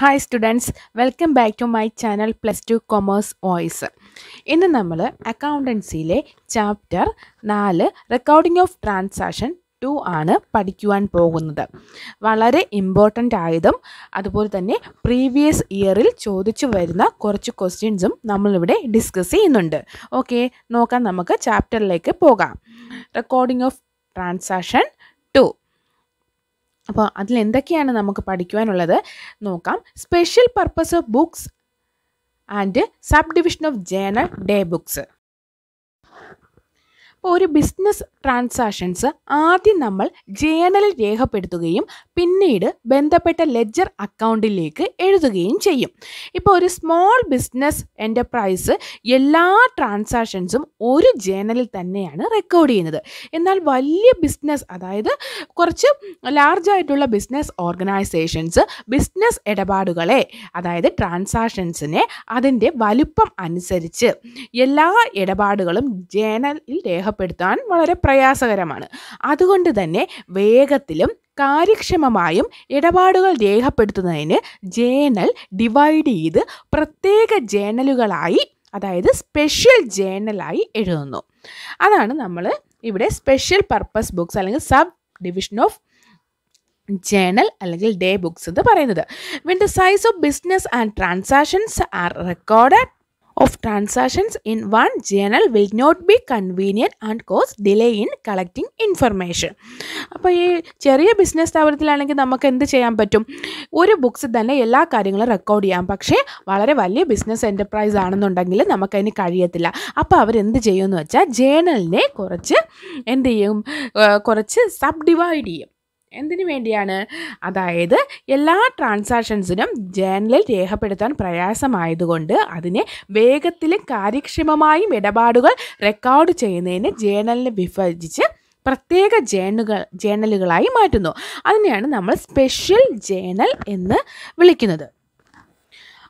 Hi students welcome back to my channel plus two commerce voice ഇന്ന് നമ്മൾ അക്കൗണ്ടൻസിയിലെ chapter നാല് റെക്കോർഡിംഗ് ഓഫ് ട്രാൻസാക്ഷൻ ടു ആണ് പഠിക്കുവാൻ പോകുന്നത് വളരെ ഇമ്പോർട്ടൻ്റ് ആയതും അതുപോലെ തന്നെ പ്രീവിയസ് ഇയറിൽ ചോദിച്ചു വരുന്ന കുറച്ച് ക്വസ്റ്റ്യൻസും നമ്മളിവിടെ ഡിസ്കസ് ചെയ്യുന്നുണ്ട് ഓക്കെ നോക്കാം നമുക്ക് ചാപ്റ്ററിലേക്ക് പോകാം റെക്കോർഡിംഗ് ഓഫ് ട്രാൻസാക്ഷൻ അപ്പോൾ അതിൽ എന്തൊക്കെയാണ് നമുക്ക് പഠിക്കുവാനുള്ളത് നോക്കാം special purpose of books and sub division of journal day books അപ്പോൾ ഒരു ബിസിനസ് ട്രാൻസാക്ഷൻസ് ആദ്യം നമ്മൾ ജേണലിൽ രേഖപ്പെടുത്തുകയും പിന്നീട് ബന്ധപ്പെട്ട ലെജർ അക്കൗണ്ടിലേക്ക് എഴുതുകയും ചെയ്യും ഇപ്പോൾ ഒരു സ്മോൾ ബിസിനസ് എൻ്റർപ്രൈസ് എല്ലാ ട്രാൻസാക്ഷൻസും ഒരു ജേണലിൽ തന്നെയാണ് റെക്കോർഡ് ചെയ്യുന്നത് എന്നാൽ വലിയ ബിസിനസ് അതായത് കുറച്ച് ലാർജായിട്ടുള്ള ബിസിനസ് ഓർഗനൈസേഷൻസ് ബിസിനസ് ഇടപാടുകളെ അതായത് ട്രാൻസാക്ഷൻസിനെ അതിൻ്റെ വലുപ്പം അനുസരിച്ച് എല്ലാ ഇടപാടുകളും ജേണലിൽ രേഖപ്പെടുത്താൻ വളരെ പ്രയാസകരമാണ് അതുകൊണ്ട് തന്നെ വേഗത്തിലും കാര്യക്ഷമമായും ഇടപാടുകൾ രേഖപ്പെടുത്തുന്നതിന് ജേണൽ ഡിവൈഡ് ചെയ്ത് പ്രത്യേക ജേണലുകളായി അതായത് സ്പെഷ്യൽ ജേണലായി എഴുതുന്നു അതാണ് നമ്മൾ ഇവിടെ സ്പെഷ്യൽ പർപ്പസ് ബുക്സ് അല്ലെങ്കിൽ സബ് ഡിവിഷൻ ഓഫ് ജേണൽ അല്ലെങ്കിൽ ഡേ ബുക്സ് എന്ന് പറയുന്നത് when the size of business and transactions are record of transactions in one journal will not be convenient and cause delay in collecting information അപ്പോൾ ഈ ചെറിയ business സ്ഥാപനത്തിലാണെങ്കിൽ നമുക്ക് എന്ത് ചെയ്യാൻ പറ്റും ഒരു ബുക്സിൽ തന്നെ എല്ലാ കാര്യങ്ങളും റെക്കോർഡ് ചെയ്യാം പക്ഷേ വളരെ വലിയ ബിസിനസ് എൻ്റർപ്രൈസ് ആണെന്നുണ്ടെങ്കിൽ നമുക്കതിന് കഴിയത്തില്ല അപ്പോൾ അവരെന്ത് ചെയ്യുമെന്ന് വെച്ചാൽ ജേണലിനെ കുറച്ച് എന്ത് ചെയ്യും കുറച്ച് സബ് ഡിവൈഡ് ചെയ്യും എന്തിനു വേണ്ടിയാണ് അതായത് എല്ലാ ട്രാൻസാക്ഷൻസിനും ജേണലിൽ രേഖപ്പെടുത്താൻ പ്രയാസമായതുകൊണ്ട് അതിനെ വേഗത്തിലും കാര്യക്ഷമമായും ഇടപാടുകൾ റെക്കോർഡ് ചെയ്യുന്നതിന് ജേണലിനെ വിഭജിച്ച് പ്രത്യേക ജേണലുകൾ ജേണലുകളായി മാറ്റുന്നു അതിനെയാണ് നമ്മൾ സ്പെഷ്യൽ ജേണൽ എന്ന് വിളിക്കുന്നത്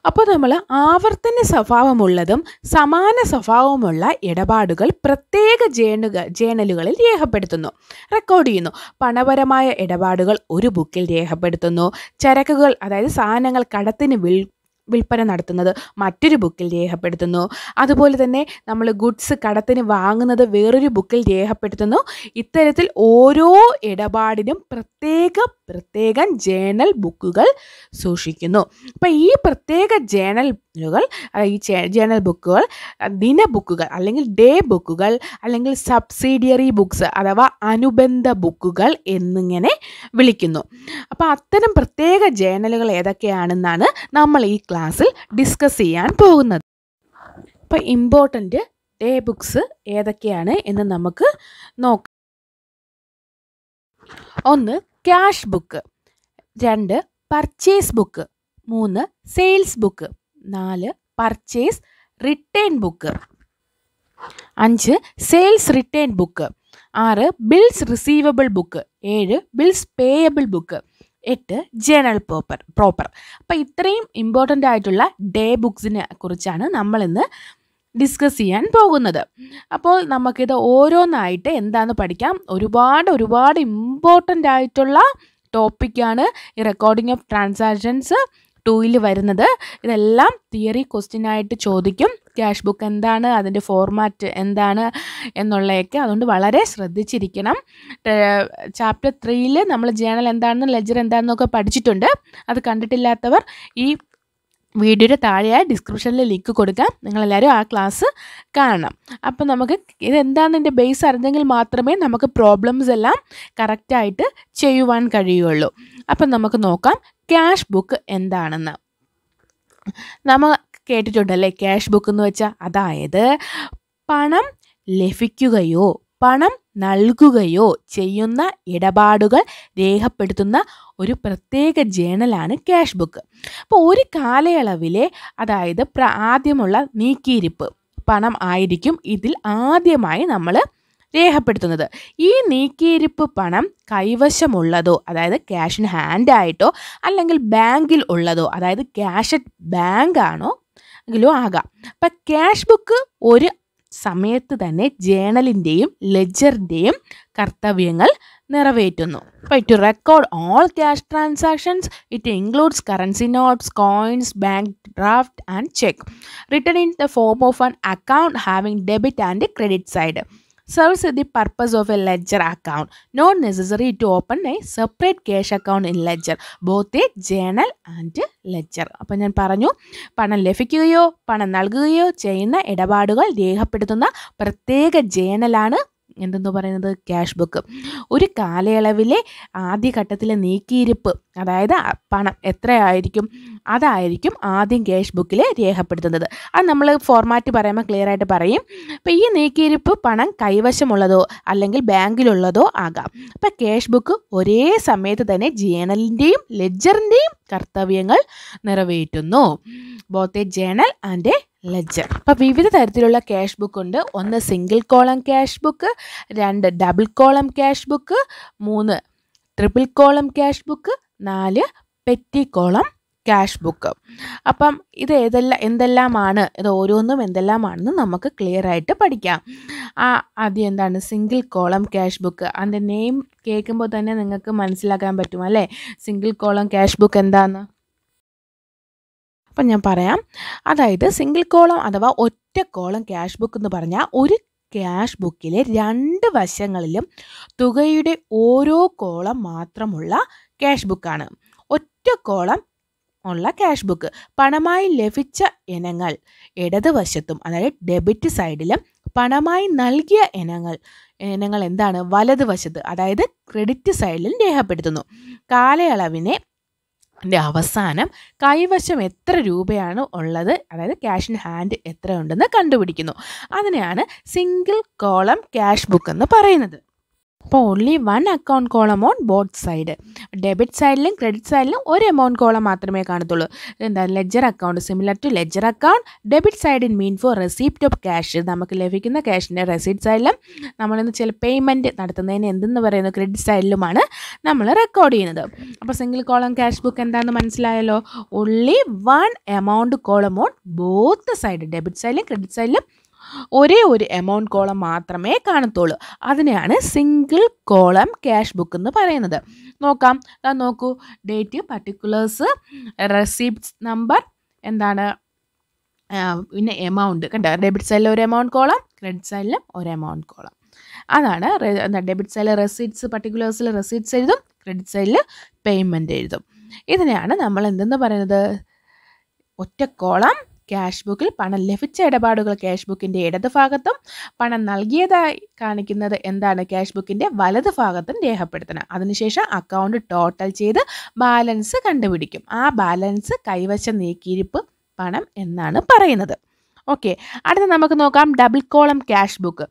അപ്പോൾ നമ്മൾ ആവർത്തന സ്വഭാവമുള്ളതും സമാന സ്വഭാവമുള്ള ഇടപാടുകൾ പ്രത്യേക ജേണുക ജേണലുകളിൽ രേഖപ്പെടുത്തുന്നു റെക്കോർഡ് ചെയ്യുന്നു പണപരമായ ഇടപാടുകൾ ഒരു ബുക്കിൽ രേഖപ്പെടുത്തുന്നു ചരക്കുകൾ അതായത് സാധനങ്ങൾ കടത്തിന് വിൽ വിൽപ്പന നടത്തുന്നത് മറ്റൊരു ബുക്കിൽ രേഖപ്പെടുത്തുന്നു അതുപോലെ തന്നെ നമ്മൾ ഗുഡ്സ് കടത്തിന് വാങ്ങുന്നത് വേറൊരു ബുക്കിൽ രേഖപ്പെടുത്തുന്നു ഇത്തരത്തിൽ ഓരോ ഇടപാടിനും പ്രത്യേക പ്രത്യേകം ജേണൽ ബുക്കുകൾ സൂക്ഷിക്കുന്നു അപ്പം ഈ പ്രത്യേക ജേണലുകൾ ഈ ജേണൽ ബുക്കുകൾ ദിന ബുക്കുകൾ അല്ലെങ്കിൽ ഡേ ബുക്കുകൾ അല്ലെങ്കിൽ സബ്സിഡിയറി ബുക്ക്സ് അഥവാ അനുബന്ധ ബുക്കുകൾ എന്നിങ്ങനെ വിളിക്കുന്നു അപ്പോൾ അത്തരം പ്രത്യേക ജേണലുകൾ ഏതൊക്കെയാണെന്നാണ് നമ്മൾ ഈ ക്ലാസ്സിൽ ഡിസ്കസ് ചെയ്യാൻ പോകുന്നത് അപ്പോൾ ഇമ്പോർട്ടൻറ്റ് ഡേ ബുക്സ് ഏതൊക്കെയാണ് എന്ന് നമുക്ക് നോക്കാം ഒന്ന് ക്യാഷ് ബുക്ക് രണ്ട് പർച്ചേസ് ബുക്ക് മൂന്ന് സെയിൽസ് ബുക്ക് നാല് പർച്ചേസ് റിട്ടേൺ ബുക്ക് അഞ്ച് സെയിൽസ് റിട്ടേൺ ബുക്ക് ആറ് ബിൽസ് റിസീവബിൾ ബുക്ക് ഏഴ് ബിൽസ് പേയബിൾ ബുക്ക് എട്ട് ജേണൽ പ്രോപ്പർ പ്രോപ്പർ അപ്പോൾ ഇത്രയും ഇമ്പോർട്ടൻ്റ് ആയിട്ടുള്ള ഡേ ബുക്സിനെ കുറിച്ചാണ് നമ്മളിന്ന് ഡിസ്കസ് ചെയ്യാൻ പോകുന്നത് അപ്പോൾ നമുക്കിത് ഓരോന്നായിട്ട് എന്താണെന്ന് പഠിക്കാം ഒരുപാട് ഒരുപാട് ഇമ്പോർട്ടൻ്റ് ആയിട്ടുള്ള ടോപ്പിക്കാണ് ഈ റെക്കോർഡിംഗ് ഓഫ് ട്രാൻസാക്ഷൻസ് ടൂയിൽ വരുന്നത് ഇതെല്ലാം തിയറി ക്വസ്റ്റ്യനായിട്ട് ചോദിക്കും ക്യാഷ് ബുക്ക് എന്താണ് അതിൻ്റെ ഫോർമാറ്റ് എന്താണ് എന്നുള്ളതൊക്കെ അതുകൊണ്ട് വളരെ ശ്രദ്ധിച്ചിരിക്കണം ചാപ്റ്റർ ത്രീയിൽ നമ്മൾ ജേണൽ എന്താണെന്നും ലെജർ എന്താണെന്നൊക്കെ പഠിച്ചിട്ടുണ്ട് അത് കണ്ടിട്ടില്ലാത്തവർ ഈ വീഡിയോയുടെ താഴെയായി ഡിസ്ക്രിപ്ഷനിൽ ലിങ്ക് കൊടുക്കാം നിങ്ങളെല്ലാവരും ആ ക്ലാസ് കാണണം അപ്പോൾ നമുക്ക് ഇതെന്താണ് ബേസ് അറിഞ്ഞെങ്കിൽ മാത്രമേ നമുക്ക് പ്രോബ്ലംസ് എല്ലാം കറക്റ്റായിട്ട് ചെയ്യുവാൻ കഴിയുള്ളൂ അപ്പം നമുക്ക് നോക്കാം ക്യാഷ് ബുക്ക് എന്താണെന്ന് നമ്മൾ കേട്ടിട്ടുണ്ടല്ലേ ക്യാഷ് ബുക്ക് എന്ന് വെച്ചാൽ അതായത് പണം ലഭിക്കുകയോ പണം നൽകുകയോ ചെയ്യുന്ന ഇടപാടുകൾ രേഖപ്പെടുത്തുന്ന ഒരു പ്രത്യേക ജേണലാണ് ക്യാഷ് ബുക്ക് അപ്പോൾ ഒരു കാലയളവിലെ അതായത് ആദ്യമുള്ള നീക്കിയിരിപ്പ് പണം ആയിരിക്കും ഇതിൽ ആദ്യമായി നമ്മൾ രേഖപ്പെടുത്തുന്നത് ഈ നീക്കിയിരിപ്പ് പണം കൈവശമുള്ളതോ അതായത് ക്യാഷ് ഇൻ ഹാൻഡ് ആയിട്ടോ അല്ലെങ്കിൽ ബാങ്കിൽ ഉള്ളതോ അതായത് ക്യാഷ് അറ്റ് ബാങ്ക് ആണോ എങ്കിലോ ആകാം അപ്പം ക്യാഷ് ബുക്ക് ഒരു സമയത്ത് തന്നെ ജേണലിൻ്റെയും ലെജറിൻ്റെയും കർത്തവ്യങ്ങൾ നിറവേറ്റുന്നു അപ്പോൾ to record all cash transactions it includes currency notes coins bank draft and cheque return in the form of an account having debit and credit side serves the purpose of a ledger account. Not necessary to open a separate cash account in ledger. Both a journal and ledger അപ്പം ഞാൻ പറഞ്ഞു പണം ലഭിക്കുകയോ പണം നൽകുകയോ ചെയ്യുന്ന ഇടപാടുകൾ രേഖപ്പെടുത്തുന്ന പ്രത്യേക ജേണലാണ് എന്തെന്ന് പറയുന്നത് ക്യാഷ് ബുക്ക് ഒരു കാലയളവിലെ ആദ്യഘട്ടത്തിലെ നീക്കിയിരിപ്പ് അതായത് പണം എത്രയായിരിക്കും അതായിരിക്കും ആദ്യം ക്യാഷ് ബുക്കിൽ രേഖപ്പെടുത്തുന്നത് അത് നമ്മൾ ഫോർമാറ്റ് പറയുമ്പോൾ ക്ലിയർ ആയിട്ട് പറയും അപ്പോൾ ഈ നീക്കിയിരിപ്പ് പണം കൈവശമുള്ളതോ അല്ലെങ്കിൽ ബാങ്കിലുള്ളതോ ആകാം അപ്പോൾ ക്യാഷ് ബുക്ക് ഒരേ സമയത്ത് തന്നെ ജേണലിൻ്റെയും ലെജറിൻ്റെയും കർത്തവ്യങ്ങൾ നിറവേറ്റുന്നു both a journal and a ledger അപ്പോൾ വിവിധ തരത്തിലുള്ള ക്യാഷ് ബുക്ക് ഉണ്ട് ഒന്ന് സിംഗിൾ കോളം ക്യാഷ് ബുക്ക് രണ്ട് ഡബിൾ കോളം ക്യാഷ് ബുക്ക് മൂന്ന് ട്രിപ്പിൾ കോളം ക്യാഷ് ബുക്ക് നാല് പെറ്റി കോളം ക്യാഷ് ബുക്ക് അപ്പം ഇത് ഏതെല്ലാം എന്തെല്ലാമാണ് ഇത് ഓരോന്നും എന്തെല്ലാമാണെന്ന് നമുക്ക് ക്ലിയർ ആയിട്ട് പഠിക്കാം ആ ആദ്യം എന്താണ് സിംഗിൾ കോളം ക്യാഷ് ബുക്ക് അതിൻ്റെ നെയിം കേൾക്കുമ്പോൾ തന്നെ നിങ്ങൾക്ക് മനസ്സിലാക്കാൻ പറ്റും അല്ലേ സിംഗിൾ കോളം ക്യാഷ് ബുക്ക് എന്താണ് അപ്പം ഞാൻ പറയാം അതായത് സിംഗിൾ കോളം അഥവാ ഒറ്റ കോളം ക്യാഷ് ബുക്ക് എന്ന് പറഞ്ഞാൽ ഒരു ക്യാഷ് ബുക്കിലെ രണ്ട് വശങ്ങളിലും തുകയുടെ ഓരോ കോളം മാത്രമുള്ള ക്യാഷ് ബുക്കാണ് ഒറ്റ കോളം ഉള്ള ക്യാഷ് ബുക്ക് പണമായി ലഭിച്ച ഇനങ്ങൾ ഇടതുവശത്തും അതായത് ഡെബിറ്റ് സൈഡിലും പണമായി നൽകിയ ഇനങ്ങൾ ഇനങ്ങൾ എന്താണ് വലതുവശത്ത് അതായത് ക്രെഡിറ്റ് സൈഡിലും രേഖപ്പെടുത്തുന്നു കാലയളവിനെ അവസാനം കൈവശം എത്ര രൂപയാണ് ഉള്ളത് അതായത് ക്യാഷ് ഇൻ ഹാൻഡ് എത്രയുണ്ടെന്ന് കണ്ടുപിടിക്കുന്നു അതിനെയാണ് സിംഗിൾ കോളം ക്യാഷ് ബുക്ക് എന്ന് പറയുന്നത് അപ്പോൾ only one account column on both side debit സൈഡിലും ക്രെഡിറ്റ് സൈഡിലും ഒരു എമൗണ്ട് കോളം മാത്രമേ കാണത്തുള്ളൂ എന്താ ledger account similar to ledger account debit in mean for receipt of cash നമുക്ക് ലഭിക്കുന്ന ക്യാഷിൻ്റെ റെസീപ്റ്റ് സൈഡിലും നമ്മളിന്ന് ചില പേയ്മെൻറ്റ് നടത്തുന്നതിന് എന്തെന്ന് പറയുന്നു ക്രെഡിറ്റ് സൈഡിലുമാണ് നമ്മൾ റെക്കോർഡ് ചെയ്യുന്നത് അപ്പോൾ സിംഗിൾ കോളം ക്യാഷ് ബുക്ക് എന്താണെന്ന് മനസ്സിലായല്ലോ only one amount column on both side debit സൈഡിലും ക്രെഡിറ്റ് സൈഡിലും ഒരേ ഒരു എമൗണ്ട് കോളം മാത്രമേ കാണത്തുള്ളൂ അതിനെയാണ് സിംഗിൾ കോളം ക്യാഷ് ബുക്ക് എന്ന് പറയുന്നത് നോക്കാം നോക്കൂ ഡേറ്റ് പർട്ടിക്കുലേഴ്സ് റെസിപ്റ്റ്സ് നമ്പർ എന്താണ് പിന്നെ എമൗണ്ട് കണ്ടോ ഡെബിറ്റ് സൈഡിൽ ഒരു എമൗണ്ട് കോളം ക്രെഡിറ്റ് സൈഡിലും ഒരു എമൗണ്ട് കോളം അതാണ് ഡെബിറ്റ് സൈഡിൽ റെസിപ്റ്റ്സ് പർട്ടിക്കുലേഴ്സിൽ റെസിപ്റ്റ്സ് എഴുതും ക്രെഡിറ്റ് സൈഡിൽ പേയ്മെൻറ്റ് എഴുതും ഇതിനെയാണ് നമ്മൾ എന്തെന്ന് പറയുന്നത് ഒറ്റ കോളം ക്യാഷ് ബുക്കിൽ പണം ലഭിച്ച ഇടപാടുകൾ ക്യാഷ് ബുക്കിൻ്റെ ഇടതുഭാഗത്തും പണം നൽകിയതായി കാണിക്കുന്നത് എന്താണ് ക്യാഷ് ബുക്കിൻ്റെ വലത് ഭാഗത്തും രേഖപ്പെടുത്തണം അതിനുശേഷം അക്കൗണ്ട് ടോട്ടൽ ചെയ്ത് ബാലൻസ് കണ്ടുപിടിക്കും ആ ബാലൻസ് കൈവശം നീക്കിയിരിപ്പ് പണം എന്നാണ് പറയുന്നത് ഓക്കെ അടുത്ത് നമുക്ക് നോക്കാം double column cash book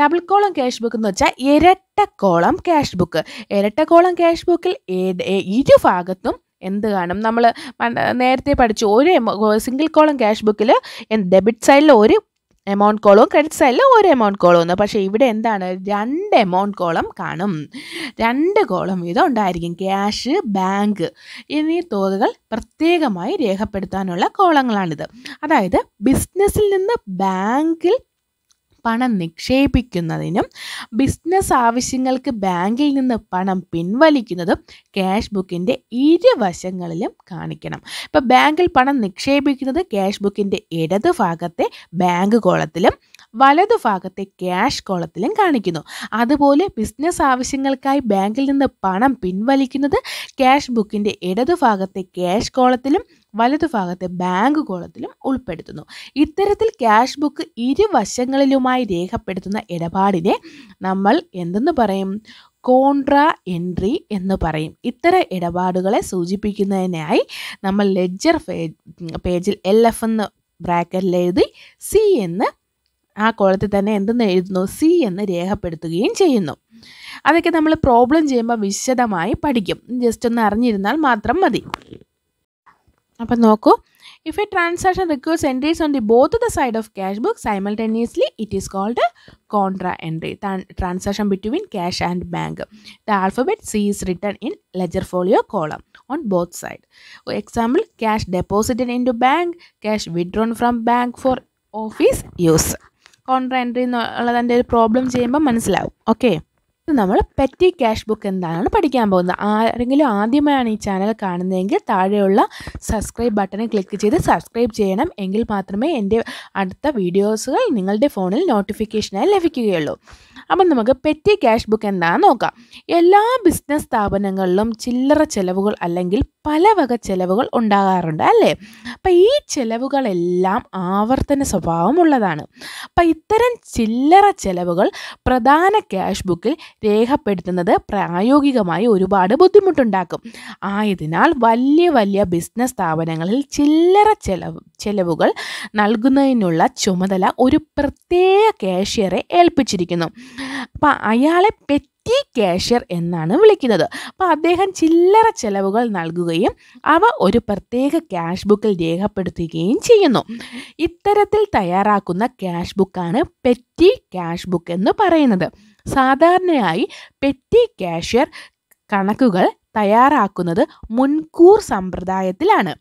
double column cash book എന്ന് വെച്ചാൽ ഇരട്ട കോളം ക്യാഷ് ബുക്ക് ഇരട്ട കോളം ക്യാഷ് ബുക്കിൽ ഇരുഭാഗത്തും ഭാഗത്തും എന്ത് കാണും നമ്മൾ നേരത്തെ പഠിച്ചു ഒരു സിംഗിൾ കോളം ക്യാഷ് ബുക്കിൽ ഡെബിറ്റ് സൈഡിൽ ഒരു എമൗണ്ട് കോളവും ക്രെഡിറ്റ് സൈഡിൽ ഒരു എമൗണ്ട് കോളം ഒന്ന് പക്ഷേ ഇവിടെ എന്താണ് രണ്ട് എമൗണ്ട് കോളം കാണും രണ്ട് കോളം വീതം ഉണ്ടായിരിക്കും ക്യാഷ് ബാങ്ക് എന്നീ തുകകൾ പ്രത്യേകമായി രേഖപ്പെടുത്താനുള്ള കോളങ്ങളാണിത് അതായത് ബിസിനസ്സിൽ നിന്ന് ബാങ്കിൽ പണം നിക്ഷേപിക്കുന്നതിനും ബിസിനസ് ആവശ്യങ്ങൾക്ക് ബാങ്കിൽ നിന്ന് പണം പിൻവലിക്കുന്നതും ക്യാഷ് ബുക്കിൻ്റെ ഇരുവശങ്ങളിലും കാണിക്കണം ഇപ്പം ബാങ്കിൽ പണം നിക്ഷേപിക്കുന്നത് ക്യാഷ് ബുക്കിൻ്റെ ഇടത് ഭാഗത്തെ ബാങ്ക് കോളത്തിലും വലതു ഭാഗത്തെ ക്യാഷ് കോളത്തിലും കാണിക്കുന്നു അതുപോലെ ബിസിനസ് ആവശ്യങ്ങൾക്കായി ബാങ്കിൽ നിന്ന് പണം പിൻവലിക്കുന്നത് ക്യാഷ് ബുക്കിൻ്റെ ഇടതു ഭാഗത്തെ ക്യാഷ് കോളത്തിലും വലതുഭാഗത്തെ ബാങ്ക് കോളത്തിലും ഉൾപ്പെടുത്തുന്നു ഇത്തരത്തിൽ ക്യാഷ് ബുക്ക് ഇരുവശങ്ങളിലുമായി രേഖപ്പെടുത്തുന്ന ഇടപാടിനെ നമ്മൾ എന്തെന്ന് പറയും കോൺട്രാ എൻട്രി എന്ന് പറയും ഇത്തരം ഇടപാടുകളെ സൂചിപ്പിക്കുന്നതിനായി നമ്മൾ ലെഡ്ജർ പേജിൽ എൽ എഫ് എന്ന് ബ്രാക്കറ്റിൽ എഴുതി സി എന്ന് ആ കോളത്തിൽ തന്നെ എന്തെന്ന് എഴുതുന്നു സി എന്ന് രേഖപ്പെടുത്തുകയും ചെയ്യുന്നു അതൊക്കെ നമ്മൾ പ്രോബ്ലം ചെയ്യുമ്പോൾ വിശദമായി പഠിക്കും ജസ്റ്റ് ഒന്ന് അറിഞ്ഞിരുന്നാൽ മാത്രം മതി അപ്പം നോക്കൂ if a transaction requires entries on the both the side of cash book simultaneously it is called contra entry transaction between cash and bank the alphabet C is written in ledger folio column on both side example cash deposited into bank cash withdrawn from bank for office use contra entry എന്നുള്ളതിൻ്റെ ഒരു problem ചെയ്യുമ്പോൾ മനസ്സിലാവും okay നമ്മൾ petty cash book എന്താണെന്ന് പഠിക്കാൻ പോകുന്നത് ആരെങ്കിലും ആദ്യമായാണ് ഈ ചാനൽ കാണുന്നതെങ്കിൽ താഴെയുള്ള സബ്സ്ക്രൈബ് ബട്ടൺ ക്ലിക്ക് ചെയ്ത് സബ്സ്ക്രൈബ് ചെയ്യണം എങ്കിൽ മാത്രമേ എൻ്റെ അടുത്ത വീഡിയോസുകൾ നിങ്ങളുടെ ഫോണിൽ നോട്ടിഫിക്കേഷനായി ലഭിക്കുകയുള്ളൂ അപ്പം നമുക്ക് പെറ്റി ക്യാഷ് ബുക്ക് എന്താണെന്ന് നോക്കാം എല്ലാ ബിസിനസ് സ്ഥാപനങ്ങളിലും ചില്ലറ ചെലവുകൾ അല്ലെങ്കിൽ പല വക ചെലവുകൾ ഉണ്ടാകാറുണ്ട് അല്ലേ അപ്പം ഈ ചെലവുകളെല്ലാം ആവർത്തന സ്വഭാവമുള്ളതാണ് അപ്പം ഇത്തരം ചില്ലറ ചെലവുകൾ പ്രധാന ക്യാഷ് ബുക്കിൽ രേഖപ്പെടുത്തുന്നത് പ്രായോഗികമായി ഒരുപാട് ബുദ്ധിമുട്ടുണ്ടാക്കും ആയതിനാൽ വലിയ വലിയ ബിസിനസ് സ്ഥാപനങ്ങളിൽ ചില്ലറ ചെലവ് ചെലവുകൾ നൽകുന്നതിനുള്ള ചുമതല ഒരു പ്രത്യേക കാഷ്യറെ ഏൽപ്പിച്ചിരിക്കുന്നു അപ്പം അയാളെ പെറ്റി കാഷ്യർ എന്നാണ് വിളിക്കുന്നത് അപ്പോൾ അദ്ദേഹം ചില്ലറ ചെലവുകൾ നൽകുകയും അവ ഒരു പ്രത്യേക ക്യാഷ് ബുക്കിൽ രേഖപ്പെടുത്തുകയും ചെയ്യുന്നു ഇത്തരത്തിൽ തയ്യാറാക്കുന്ന ക്യാഷ് ബുക്കാണ് പെറ്റി ക്യാഷ് ബുക്ക് എന്ന് പറയുന്നത് സാധാരണയായി പെറ്റി കാഷ്യർ കണക്കുകൾ തയ്യാറാക്കുന്നത് മുൻകൂർ സമ്പ്രദായത്തിലാണ്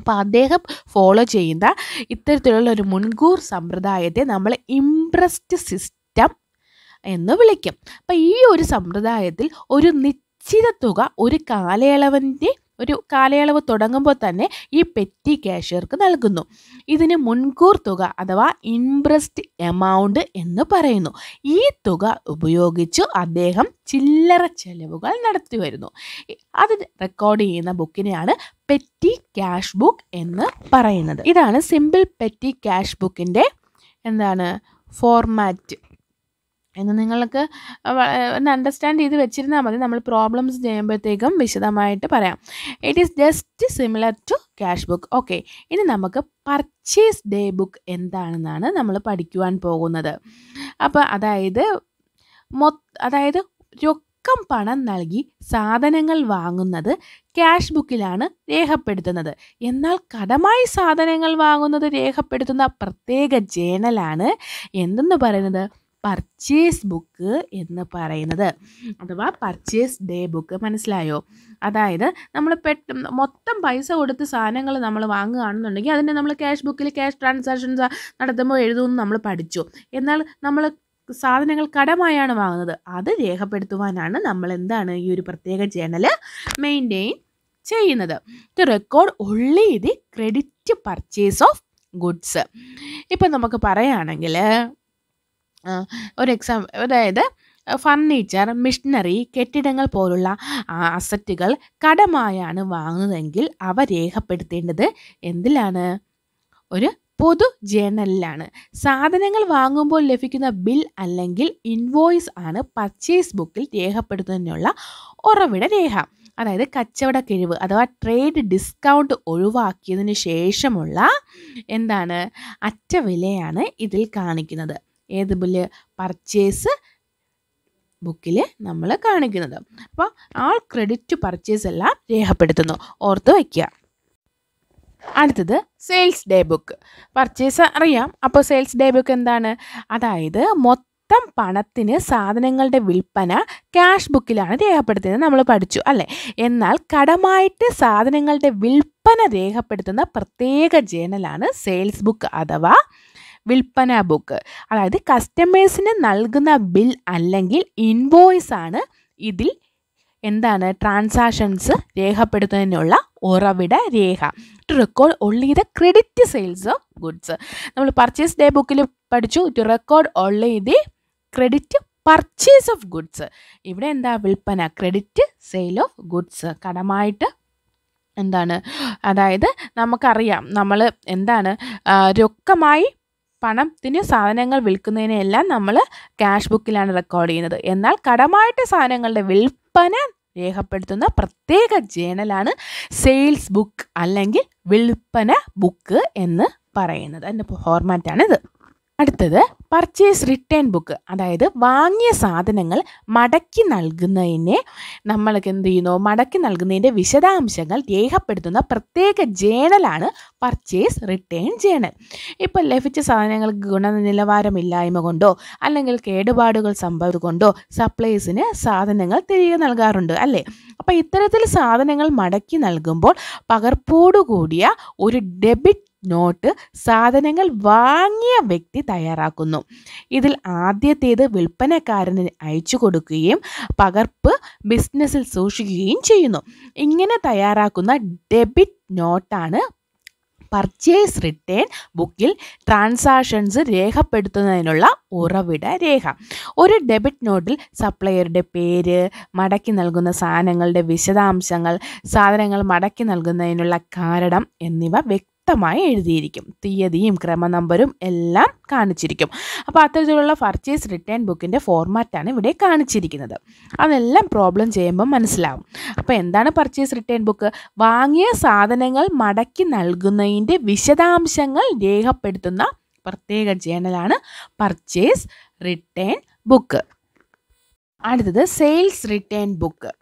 അപ്പോൾ അദ്ദേഹം ഫോളോ ചെയ്യുന്ന ഇത്തരത്തിലുള്ള ഒരു മുൻകൂർ സമ്പ്രദായത്തെ നമ്മൾ ഇംപ്രസ്ഡ് സിസ്റ്റം എന്ന് വിളിക്കും അപ്പം ഈ ഒരു സമ്പ്രദായത്തിൽ ഒരു നിശ്ചിത തുക ഒരു കാലയളവിൻ്റെ ഒരു കാലയളവ് തുടങ്ങുമ്പോൾ തന്നെ ഈ പെറ്റി ക്യാഷ്യർക്ക് നൽകുന്നു ഇതിന് മുൻകൂർ തുക അഥവാ ഇൻട്രസ്റ്റ് എമൗണ്ട് എന്ന് പറയുന്നു ഈ തുക ഉപയോഗിച്ചു അദ്ദേഹം ചില്ലറ ചെലവുകൾ നടത്തി വരുന്നു അത് റെക്കോർഡ് ചെയ്യുന്ന ബുക്കിനെയാണ് പെറ്റി ക്യാഷ് ബുക്ക് എന്ന് പറയുന്നത് ഇതാണ് സിമ്പിൾ പെറ്റി ക്യാഷ് ബുക്കിൻ്റെ എന്താണ് ഫോർമാറ്റ് എന്ന് നിങ്ങൾക്ക് ഒന്ന് അണ്ടർസ്റ്റാൻഡ് ചെയ്ത് വെച്ചിരുന്നാൽ മതി നമ്മൾ പ്രോബ്ലംസ് ചെയ്യുമ്പോഴത്തേക്കും വിശദമായിട്ട് പറയാം it is just similar to cash book okay ഇനി നമുക്ക് പർച്ചേസ് ഡേ ബുക്ക് എന്താണെന്നാണ് നമ്മൾ പഠിക്കുവാൻ പോകുന്നത് അപ്പോൾ അതായത് മൊ അതായത് രൊക്കം പണം നൽകി സാധനങ്ങൾ വാങ്ങുന്നത് ക്യാഷ് ബുക്കിലാണ് രേഖപ്പെടുത്തുന്നത് എന്നാൽ കടമായി സാധനങ്ങൾ വാങ്ങുന്നത് രേഖപ്പെടുത്തുന്ന പ്രത്യേക ജേണലാണ് എന്തെന്ന് പറയുന്നത് പർച്ചേസ് ബുക്ക് എന്ന് പറയുന്നത് അഥവാ പർച്ചേസ് ഡേ ബുക്ക് മനസ്സിലായോ അതായത് നമ്മൾ പെട്ട മൊത്തം പൈസ കൊടുത്ത് സാധനങ്ങൾ നമ്മൾ വാങ്ങുകയാണെന്നുണ്ടെങ്കിൽ അതിനെ നമ്മൾ ക്യാഷ് ബുക്കിൽ ക്യാഷ് ട്രാൻസാക്ഷൻസ് നടത്തുമ്പോൾ എഴുതുമെന്ന് നമ്മൾ പഠിച്ചു എന്നാൽ നമ്മൾ സാധനങ്ങൾ കടമായാണ് വാങ്ങുന്നത് അത് രേഖപ്പെടുത്തുവാനാണ് നമ്മൾ എന്താണ് ഈ ഒരു പ്രത്യേക ജേണൽ മെയിൻറ്റെയിൻ ചെയ്യുന്നത് to record only the credit purchase of goods ഇപ്പം നമുക്ക് പറയുകയാണെങ്കിൽ ഒരു എക്സാം അതായത് ഫർണിച്ചർ മിഷനറി കെട്ടിടങ്ങൾ പോലുള്ള അസറ്റുകൾ കടമായാണ് വാങ്ങുന്നതെങ്കിൽ അവ രേഖപ്പെടുത്തേണ്ടത് എന്തിലാണ് ഒരു പൊതു ജേണലിലാണ് സാധനങ്ങൾ വാങ്ങുമ്പോൾ ലഭിക്കുന്ന ബിൽ അല്ലെങ്കിൽ ഇൻവോയ്സ് ആണ് പർച്ചേസ് ബുക്കിൽ രേഖപ്പെടുത്തുന്നതിനുള്ള ഉറവിട രേഖ അതായത് കച്ചവട കിഴിവ് അഥവാ ട്രേഡ് ഡിസ്കൗണ്ട് ഒഴിവാക്കിയതിന് ശേഷമുള്ള എന്താണ് അറ്റവിലയാണ് ഇതിൽ കാണിക്കുന്നത് ഏത് ബില്ല് പർച്ചേസ് ബുക്കിൽ നമ്മൾ കാണിക്കുന്നത് അപ്പോൾ ആൾ ക്രെഡിറ്റ് ടു പർച്ചേസ് എല്ലാം രേഖപ്പെടുത്തുന്നു ഓർത്ത് വയ്ക്കുക അടുത്തത് സെയിൽസ് ഡേ ബുക്ക് പർച്ചേസ് അറിയാം അപ്പോൾ സെയിൽസ് ഡേ ബുക്ക് എന്താണ് അതായത് മൊത്തം പണത്തിന് സാധനങ്ങളുടെ വിൽപ്പന ക്യാഷ് ബുക്കിലാണ് രേഖപ്പെടുത്തുന്നത് നമ്മൾ പഠിച്ചു അല്ലേ എന്നാൽ കടമായിട്ട് സാധനങ്ങളുടെ വിൽപ്പന രേഖപ്പെടുത്തുന്ന പ്രത്യേക ജേണലാണ് സെയിൽസ് ബുക്ക് അഥവാ വിൽപ്പന ബുക്ക് അതായത് കസ്റ്റമേഴ്സിന് നൽകുന്ന ബിൽ അല്ലെങ്കിൽ ഇൻവോയ്സ് ആണ് ഇതിൽ എന്താണ് ട്രാൻസാക്ഷൻസ് രേഖപ്പെടുത്തുന്നതിനുള്ള ഉറവിട രേഖ to record only the credit sales of goods നമ്മൾ പർച്ചേസ് ഡേ ബുക്കിൽ പഠിച്ചു to record only the credit purchase of goods ഇവിടെ എന്താ വിൽപ്പന ക്രെഡിറ്റ് സെയിൽ ഓഫ് ഗുഡ്സ് കടമായിട്ട് എന്താണ് അതായത് നമുക്കറിയാം നമ്മൾ എന്താണ് രൊക്കമായി പണത്തിന് സാധനങ്ങൾ വിൽക്കുന്നതിനെല്ലാം നമ്മൾ ക്യാഷ് ബുക്കിലാണ് റെക്കോർഡ് ചെയ്യുന്നത് എന്നാൽ കടമായിട്ട് സാധനങ്ങളുടെ വിൽപ്പന രേഖപ്പെടുത്തുന്ന പ്രത്യേക ജേണലാണ് സെയിൽസ് ബുക്ക് അല്ലെങ്കിൽ വിൽപ്പന ബുക്ക് എന്ന് പറയുന്നത് അതിൻ്റെ ഫോർമാറ്റാണിത് അടുത്തത് പർച്ചേസ് റിട്ടേൺ ബുക്ക് അതായത് വാങ്ങിയ സാധനങ്ങൾ മടക്കി നൽകുന്നതിനെ നമ്മൾക്ക് എന്ത് ചെയ്യുന്നു മടക്കി നൽകുന്നതിൻ്റെ വിശദാംശങ്ങൾ രേഖപ്പെടുത്തുന്ന പ്രത്യേക ജേണലാണ് പർച്ചേസ് റിട്ടേൺ ജേണൽ ഇപ്പോൾ ലഭിച്ച സാധനങ്ങൾക്ക് ഗുണനിലവാരമില്ലായ്മ കൊണ്ടോ അല്ലെങ്കിൽ കേടുപാടുകൾ സംഭവിച്ചത് കൊണ്ടോ സപ്ലൈസിന് സാധനങ്ങൾ തിരികെ നൽകാറുണ്ട് അല്ലേ അപ്പോൾ ഇത്തരത്തിൽ സാധനങ്ങൾ മടക്കി നൽകുമ്പോൾ പകർപ്പോടുകൂടിയ ഒരു ഡെബിറ്റ് നോട്ട് സാധനങ്ങൾ വാങ്ങിയ വ്യക്തി തയ്യാറാക്കുന്നു ഇതിൽ ആദ്യത്തേത് വിൽപ്പനക്കാരന് അയച്ചു കൊടുക്കുകയും പകർപ്പ് ബിസിനസ്സിൽ സൂക്ഷിക്കുകയും ചെയ്യുന്നു ഇങ്ങനെ തയ്യാറാക്കുന്ന ഡെബിറ്റ് നോട്ടാണ് പർച്ചേസ് റിട്ടേൺ ബുക്കിൽ ട്രാൻസാക്ഷൻസ് രേഖപ്പെടുത്തുന്നതിനുള്ള ഉറവിട രേഖ ഒരു ഡെബിറ്റ് നോട്ടിൽ സപ്ലയറുടെ പേര് മടക്കി നൽകുന്ന സാധനങ്ങളുടെ വിശദാംശങ്ങൾ സാധനങ്ങൾ മടക്കി നൽകുന്നതിനുള്ള കാരണം എന്നിവ വ്യക്തി വ്യക്തമായി എഴുതിയിരിക്കും തീയതിയും ക്രമനമ്പറും എല്ലാം കാണിച്ചിരിക്കും അപ്പോൾ അത്തരത്തിലുള്ള പർച്ചേസ് റിട്ടേൺ ബുക്കിൻ്റെ ഫോർമാറ്റാണ് ഇവിടെ കാണിച്ചിരിക്കുന്നത് അതെല്ലാം പ്രോബ്ലം ചെയ്യുമ്പോൾ മനസ്സിലാവും അപ്പോൾ എന്താണ് പർച്ചേസ് റിട്ടേൺ ബുക്ക് വാങ്ങിയ സാധനങ്ങൾ മടക്കി നൽകുന്നതിൻ്റെ വിശദാംശങ്ങൾ രേഖപ്പെടുത്തുന്ന പ്രത്യേക ജേണലാണ് പർച്ചേസ് റിട്ടേൺ ബുക്ക് അടുത്തത് സെയിൽസ് റിട്ടേൺ ബുക്ക്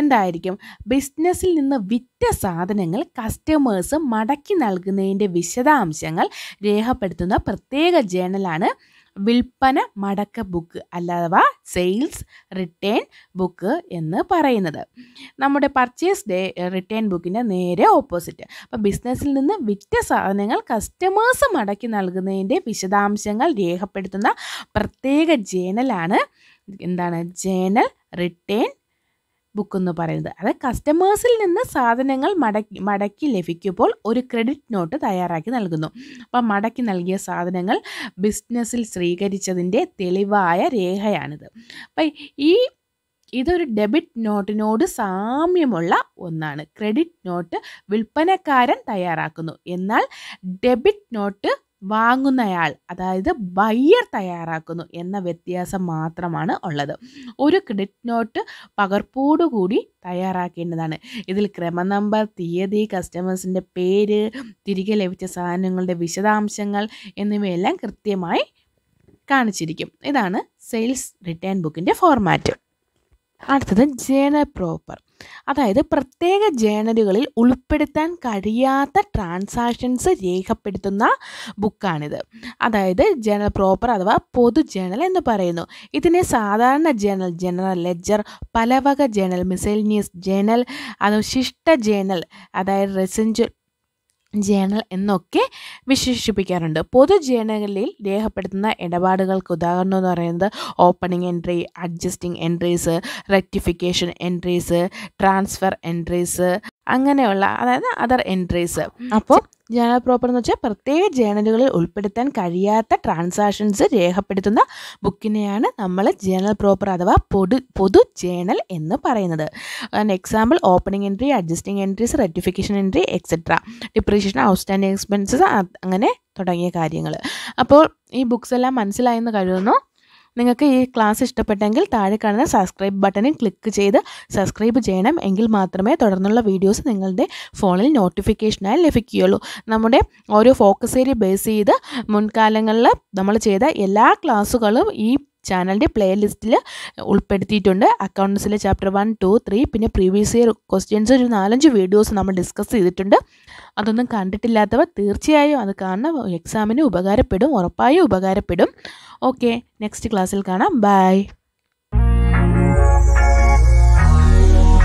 എന്തായിരിക്കും ബിസിനസ്സിൽ നിന്ന് വിറ്റ സാധനങ്ങൾ കസ്റ്റമേഴ്സ് മടക്കി നൽകുന്നതിൻ്റെ വിശദാംശങ്ങൾ രേഖപ്പെടുത്തുന്ന പ്രത്യേക ജേണലാണ് വിൽപ്പന മടക്ക ബുക്ക് അഥവാ സെയിൽസ് റിട്ടേൺ ബുക്ക് എന്ന് പറയുന്നത് നമ്മുടെ പർച്ചേസ് ഡേ റിട്ടേൺ ബുക്കിൻ്റെ നേരെ ഓപ്പോസിറ്റ് അപ്പോൾ ബിസിനസ്സിൽ നിന്ന് വിറ്റ സാധനങ്ങൾ കസ്റ്റമേഴ്സ് മടക്കി നൽകുന്നതിൻ്റെ വിശദാംശങ്ങൾ രേഖപ്പെടുത്തുന്ന പ്രത്യേക ജേണലാണ് എന്താണ് ജേണൽ റിട്ടേൺ ബുക്ക് എന്ന് പറയുന്നത് അതായത് കസ്റ്റമേഴ്സിൽ നിന്ന് സാധനങ്ങൾ മടക്കി മടക്കി ലഭിക്കുമ്പോൾ ഒരു ക്രെഡിറ്റ് നോട്ട് തയ്യാറാക്കി നൽകുന്നു അപ്പോൾ മടക്കി നൽകിയ സാധനങ്ങൾ ബിസിനസ്സിൽ സ്വീകരിച്ചതിൻ്റെ തെളിവായ രേഖയാണിത് അപ്പം ഈ ഇതൊരു ഡെബിറ്റ് നോട്ടിനോട് സാമ്യമുള്ള ഒന്നാണ് ക്രെഡിറ്റ് നോട്ട് വിൽപ്പനക്കാരൻ തയ്യാറാക്കുന്നു എന്നാൽ ഡെബിറ്റ് നോട്ട് വാങ്ങുന്നയാൾ അതായത് ബയ്യർ തയ്യാറാക്കുന്നു എന്ന വ്യത്യാസം മാത്രമാണ് ഉള്ളത് ഒരു ക്രെഡിറ്റ് നോട്ട് പകർപ്പോടുകൂടി തയ്യാറാക്കേണ്ടതാണ് ഇതിൽ ക്രമ നമ്പർ തീയതി കസ്റ്റമേഴ്സിൻ്റെ പേര് തിരികെ ലഭിച്ച സാധനങ്ങളുടെ വിശദാംശങ്ങൾ എന്നിവയെല്ലാം കൃത്യമായി കാണിച്ചിരിക്കും ഇതാണ് സെയിൽസ് റിട്ടേൺ ബുക്കിൻ്റെ ഫോർമാറ്റ് അടുത്തത് ജേണൽ പ്രോപ്പർ അതായത് പ്രത്യേക ജേണലുകളിൽ ഉൾപ്പെടുത്താൻ കഴിയാത്ത ട്രാൻസാക്ഷൻസ് രേഖപ്പെടുത്തുന്ന ബുക്കാണിത് അതായത് ജേണൽ പ്രോപ്പർ അഥവാ പൊതു ജേണൽ എന്ന് പറയുന്നു ഇതിനെ സാധാരണ ജേണൽ ജനറൽ ലെജർ പലവക ജേണൽ മിസൈൽനിയസ് ജേണൽ അത് ശിഷ്ട ജേണൽ അതായത് റെസിൻജ് ജേണൽ എന്നൊക്കെ വിശേഷിപ്പിക്കാറുണ്ട് പൊതു ജേണലിൽ രേഖപ്പെടുത്തുന്ന ഇടപാടുകൾക്ക് ഉദാഹരണം എന്ന് പറയുന്നത് opening entry adjusting entries rectification entries transfer entries അങ്ങനെയുള്ള അതായത് അതർ എൻട്രീസ് അപ്പോൾ ജേണൽ പ്രോപ്പർ എന്ന് വെച്ചാൽ പ്രത്യേക ജേണലുകളിൽ ഉൾപ്പെടുത്താൻ കഴിയാത്ത ട്രാൻസാക്ഷൻസ് രേഖപ്പെടുത്തുന്ന ബുക്കിനെയാണ് നമ്മൾ ജേണൽ പ്രോപ്പർ അഥവാ പൊതു പൊതു ജേണൽ എന്ന് പറയുന്നത് example opening entry adjusting entries rectification entry etcetera depreciation outstanding expenses അങ്ങനെ തുടങ്ങിയ കാര്യങ്ങൾ അപ്പോൾ ഈ ബുക്സ് എല്ലാം മനസ്സിലായെന്ന് കരുതുന്നു നിങ്ങൾക്ക് ഈ ക്ലാസ് ഇഷ്ടപ്പെട്ടെങ്കിൽ താഴെ കാണുന്ന സബ്സ്ക്രൈബ് ബട്ടണിൽ ക്ലിക്ക് ചെയ്ത് സബ്സ്ക്രൈബ് ചെയ്യണം എങ്കിൽ മാത്രമേ തുടർന്നുള്ള വീഡിയോസ് നിങ്ങളുടെ ഫോണിൽ നോട്ടിഫിക്കേഷനായി ലഭിക്കുകയുള്ളൂ നമ്മുടെ ഓരോ ഫോക്കസ് ഏരിയ ബേസ് ചെയ്ത് മുൻകാലങ്ങളിൽ നമ്മൾ ചെയ്ത എല്ലാ ക്ലാസ്സുകളും ഈ ചാനലിൻ്റെ ലിസ്റ്റിൽ ഉൾപ്പെടുത്തിയിട്ടുണ്ട് അക്കൗണ്ട്സിലെ ചാപ്റ്റർ വൺ ടു ത്രീ പിന്നെ പ്രീവിയസ് ഇയർ ക്വസ്റ്റ്യൻസ് ഒരു നാലഞ്ച് വീഡിയോസ് നമ്മൾ ഡിസ്കസ് ചെയ്തിട്ടുണ്ട് അതൊന്നും കണ്ടിട്ടില്ലാത്തവർ തീർച്ചയായും അത് കാണണം എക്സാമിന് ഉപകാരപ്പെടും ഉറപ്പായും ഉപകാരപ്പെടും ഓക്കെ നെക്സ്റ്റ് ക്ലാസ്സിൽ കാണാം ബൈ